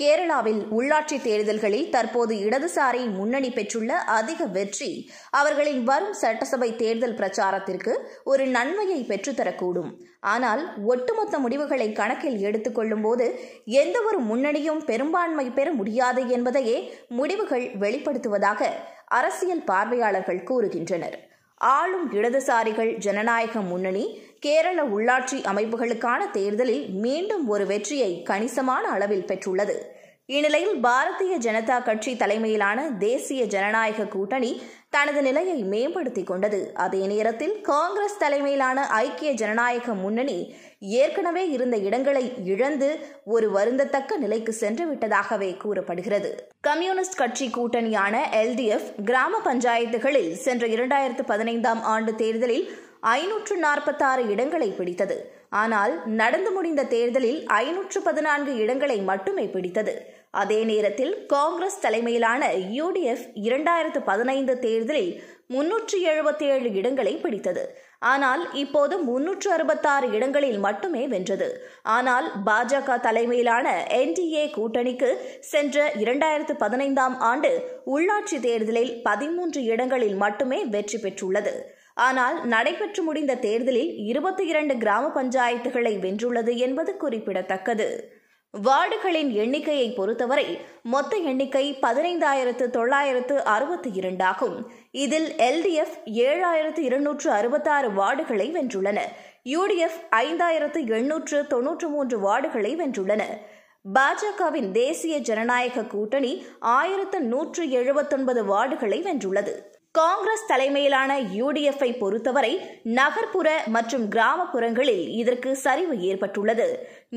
கேரளாவில் உள்ளாட்சி தேர்தல்களில் தற்போது இடதுசாரி முன்னணி பெற்றுள்ள அதிக வெற்றி அவர்களின் வரும் சட்டசபை தேர்தல் பிரச்சாரத்திற்கு ஒரு நன்மையை பெற்றுத்தரக்கூடும் ஆனால் ஒட்டுமொத்த முடிவுகளை கணக்கில் எடுத்துக்கொள்ளும் போது எந்தவொரு முன்னணியும் பெரும்பான்மை பெற முடியாது என்பதையே முடிவுகள் வெளிப்படுத்துவதாக அரசியல் பார்வையாளர்கள் கூறுகின்றனர் ஆளும் இடதுசாரிகள் ஜனநாயக முன்னணி கேரள உள்ளாட்சி அமைப்புகளுக்கான தேர்தலில் மீண்டும் ஒரு வெற்றியை கணிசமான அளவில் பெற்றுள்ளது இந்நிலையில் பாரதிய ஜனதா கட்சி தலைமையிலான தேசிய ஜனநாயக கூட்டணி தனது நிலையை மேம்படுத்திக் கொண்டது அதே நேரத்தில் காங்கிரஸ் தலைமையிலான ஐக்கிய ஜனநாயக முன்னணி ஏற்கனவே இருந்த இடங்களை இழந்து ஒரு வருந்தத்தக்க நிலைக்கு சென்றுவிட்டதாகவே கூறப்படுகிறது கம்யூனிஸ்ட் கட்சி கூட்டணியான எல்டிஎஃப் கிராம பஞ்சாயத்துகளில் சென்ற இரண்டாயிரத்து பதினைந்தாம் ஆண்டு தேர்தலில் ஐநூற்று நாற்பத்தாறு இடங்களை பிடித்தது ஆனால் நடந்து முடிந்த தேர்தலில் ஐநூற்று பதினான்கு இடங்களை மட்டுமே பிடித்தது அதே நேரத்தில் காங்கிரஸ் தலைமையிலான யூடிஎஃப் இரண்டாயிரத்து பதினைந்து தேர்தலில் முன்னூற்று எழுபத்தேழு இடங்களை பிடித்தது ஆனால் இப்போது முன்னூற்று அறுபத்தாறு இடங்களில் மட்டுமே வென்றது ஆனால் பாஜக தலைமையிலான என்டிஏ கூட்டணிக்கு சென்ற இரண்டாயிரத்து பதினைந்தாம் ஆண்டு உள்ளாட்சி தேர்தலில் பதிமூன்று இடங்களில் மட்டுமே வெற்றி பெற்றுள்ளது ஆனால் நடைபெற்று முடிந்த தேர்தலில் இருபத்தி இரண்டு கிராம பஞ்சாயத்துகளை வென்றுள்ளது என்பது குறிப்பிடத்தக்கது வார்டுகளின் எண்ணிக்கையை பொறுத்தவரை மொத்த எண்ணிக்கை பதினைந்தாயிரத்து தொள்ளாயிரத்து அறுபத்தி இரண்டாகும் இதில் எல்டிஎஃப் ஏழாயிரத்து இருநூற்று அறுபத்தாறு வார்டுகளை வென்றுள்ளன யூடிஎஃப் ஐந்தாயிரத்து எண்ணூற்று தொன்னூற்று மூன்று வார்டுகளை வென்றுள்ளன பாஜகவின் தேசிய ஜனநாயக கூட்டணி ஆயிரத்து நூற்று எழுபத்தொன்பது வார்டுகளை வென்றுள்ளது காங்கிரஸ் தலைமையிலான யூடிஎஃப்பை பொறுத்தவரை நகர்ப்புற மற்றும் கிராமப்புறங்களில் இதற்கு சரிவு ஏற்பட்டுள்ளது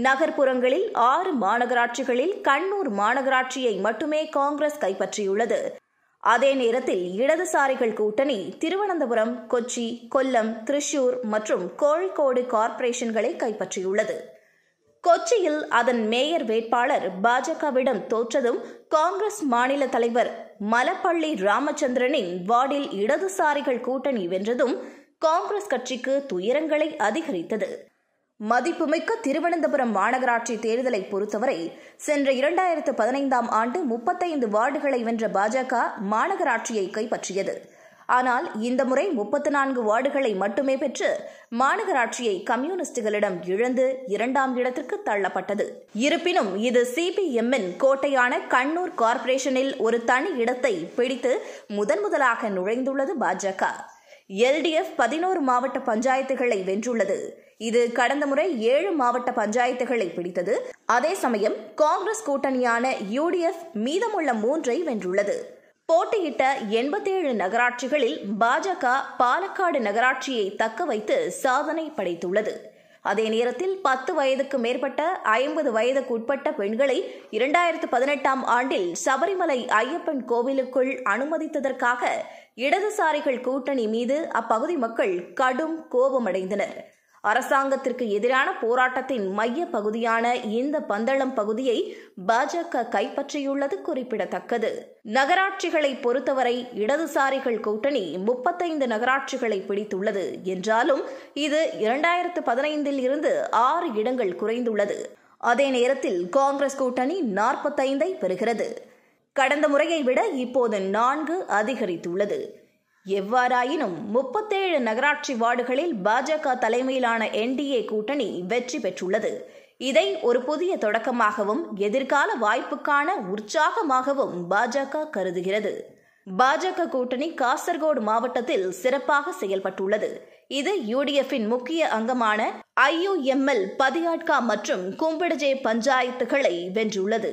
நகர்ப்புறங்களில் ஆறு மாநகராட்சிகளில் கண்ணூர் மாநகராட்சியை மட்டுமே காங்கிரஸ் கைப்பற்றியுள்ளது அதே நேரத்தில் இடதுசாரிகள் கூட்டணி திருவனந்தபுரம் கொச்சி கொல்லம் திருஷூர் மற்றும் கோழிக்கோடு கார்ப்பரேஷன்களை கைப்பற்றியுள்ளது கொச்சியில் அதன் மேயர் வேட்பாளர் பாஜகவிடம் தோற்றதும் காங்கிரஸ் மாநில தலைவர் மலப்பள்ளி ராமச்சந்திரனின் வார்டில் இடதுசாரிகள் கூட்டணி வென்றதும் காங்கிரஸ் கட்சிக்கு துயரங்களை அதிகரித்தது மதிப்புமிக்க திருவனந்தபுரம் மாநகராட்சி தேர்தலை பொறுத்தவரை சென்ற இரண்டாயிரத்து பதினைந்தாம் ஆண்டு முப்பத்தைந்து வார்டுகளை வென்ற பாஜக மாநகராட்சியை கைப்பற்றியது ஆனால் இந்த முறை முப்பத்து நான்கு வார்டுகளை மட்டுமே பெற்று மாநகராட்சியை கம்யூனிஸ்டுகளிடம் இழந்து இரண்டாம் இடத்திற்கு தள்ளப்பட்டது இருப்பினும் இது சிபிஎம்மின் கோட்டையான கண்ணூர் கார்ப்பரேஷனில் ஒரு தனி இடத்தை பிடித்து முதன் முதலாக நுழைந்துள்ளது பாஜக எல்டிஎஃப் பதினோரு மாவட்ட பஞ்சாயத்துகளை வென்றுள்ளது இது கடந்த முறை ஏழு மாவட்ட பஞ்சாயத்துகளை பிடித்தது அதே சமயம் காங்கிரஸ் கூட்டணியான யூடிஎஃப் மீதமுள்ள மூன்றை வென்றுள்ளது போட்டியிட்ட எண்பத்தேழு நகராட்சிகளில் பாஜக பாலக்காடு நகராட்சியை தக்க வைத்து சாதனை படைத்துள்ளது அதே நேரத்தில் பத்து வயதுக்கு மேற்பட்ட ஐம்பது வயதுக்குட்பட்ட பெண்களை இரண்டாயிரத்து பதினெட்டாம் ஆண்டில் சபரிமலை ஐயப்பன் கோவிலுக்குள் அனுமதித்ததற்காக இடதுசாரிகள் கூட்டணி மீது அப்பகுதி மக்கள் கடும் கோபமடைந்தனர் அரசாங்கத்திற்கு எதிரான போராட்டத்தின் மைய பகுதியான இந்த பந்தளம் பகுதியை பாஜக கைப்பற்றியுள்ளது குறிப்பிடத்தக்கது நகராட்சிகளை பொறுத்தவரை இடதுசாரிகள் கூட்டணி முப்பத்தைந்து நகராட்சிகளை பிடித்துள்ளது என்றாலும் இது இரண்டாயிரத்து பதினைந்தில் இருந்து ஆறு இடங்கள் குறைந்துள்ளது அதே நேரத்தில் காங்கிரஸ் கூட்டணி நாற்பத்தைந்தை பெறுகிறது கடந்த முறையை விட இப்போது நான்கு அதிகரித்துள்ளது எவ்வாறாயினும் முப்பத்தேழு நகராட்சி வார்டுகளில் பாஜக தலைமையிலான என்டிஏ கூட்டணி வெற்றி பெற்றுள்ளது இதை ஒரு புதிய தொடக்கமாகவும் எதிர்கால வாய்ப்புக்கான உற்சாகமாகவும் பாஜக கருதுகிறது பாஜக கூட்டணி காசர்கோடு மாவட்டத்தில் சிறப்பாக செயல்பட்டுள்ளது இது யூடிஎஃபின் முக்கிய அங்கமான ஐயுஎம்எல் பதியாட்கா மற்றும் கும்பிடுஜே பஞ்சாயத்துகளை வென்றுள்ளது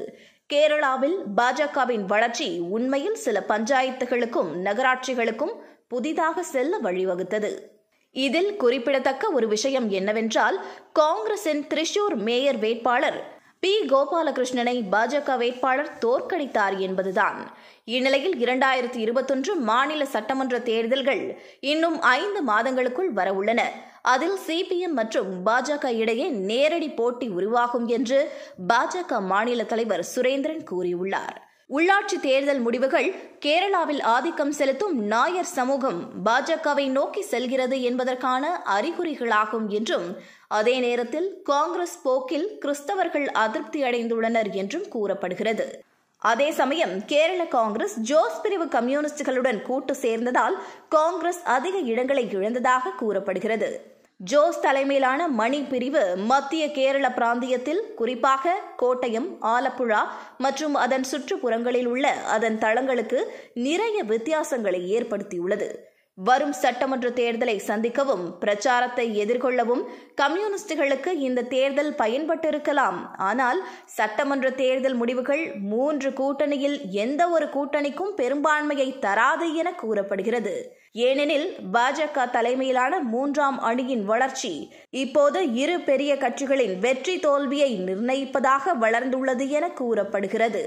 கேரளாவில் பாஜகவின் வளர்ச்சி உண்மையில் சில பஞ்சாயத்துகளுக்கும் நகராட்சிகளுக்கும் புதிதாக செல்ல வழிவகுத்தது இதில் குறிப்பிடத்தக்க ஒரு விஷயம் என்னவென்றால் காங்கிரசின் திரிஷூர் மேயர் வேட்பாளர் பி கோபாலகிருஷ்ணனை பாஜக வேட்பாளர் தோற்கடித்தார் என்பதுதான் இந்நிலையில் இரண்டாயிரத்தி இருபத்தொன்று மாநில சட்டமன்ற தேர்தல்கள் இன்னும் ஐந்து மாதங்களுக்குள் வரவுள்ளன அதில் சிபிஎம் மற்றும் பாஜக இடையே நேரடி போட்டி உருவாகும் என்று பாஜக மாநில தலைவர் சுரேந்திரன் கூறியுள்ளார் உள்ளாட்சி தேர்தல் முடிவுகள் கேரளாவில் ஆதிக்கம் செலுத்தும் நாயர் சமூகம் பாஜகவை நோக்கி செல்கிறது என்பதற்கான அறிகுறிகளாகும் என்றும் அதே நேரத்தில் காங்கிரஸ் போக்கில் கிறிஸ்தவர்கள் அதிருப்தி அடைந்துள்ளனர் என்றும் கூறப்படுகிறது அதே சமயம் கேரள காங்கிரஸ் ஜோஸ் பிரிவு கம்யூனிஸ்டுகளுடன் கூட்டு சேர்ந்ததால் காங்கிரஸ் அதிக இடங்களை இழந்ததாக கூறப்படுகிறது ஜோஸ் தலைமையிலான மணி பிரிவு மத்திய கேரள பிராந்தியத்தில் குறிப்பாக கோட்டயம் ஆலப்புழா மற்றும் அதன் சுற்றுப்புறங்களில் உள்ள அதன் தளங்களுக்கு நிறைய வித்தியாசங்களை ஏற்படுத்தியுள்ளது வரும் சட்டமன்ற தேர்தலை சந்திக்கவும் பிரச்சாரத்தை எதிர்கொள்ளவும் கம்யூனிஸ்டுகளுக்கு இந்த தேர்தல் பயன்பட்டிருக்கலாம் ஆனால் சட்டமன்ற தேர்தல் முடிவுகள் மூன்று கூட்டணியில் எந்த ஒரு கூட்டணிக்கும் பெரும்பான்மையை தராது என கூறப்படுகிறது ஏனெனில் பாஜக தலைமையிலான மூன்றாம் அணியின் வளர்ச்சி இப்போது இரு பெரிய கட்சிகளின் வெற்றி தோல்வியை நிர்ணயிப்பதாக வளர்ந்துள்ளது என கூறப்படுகிறது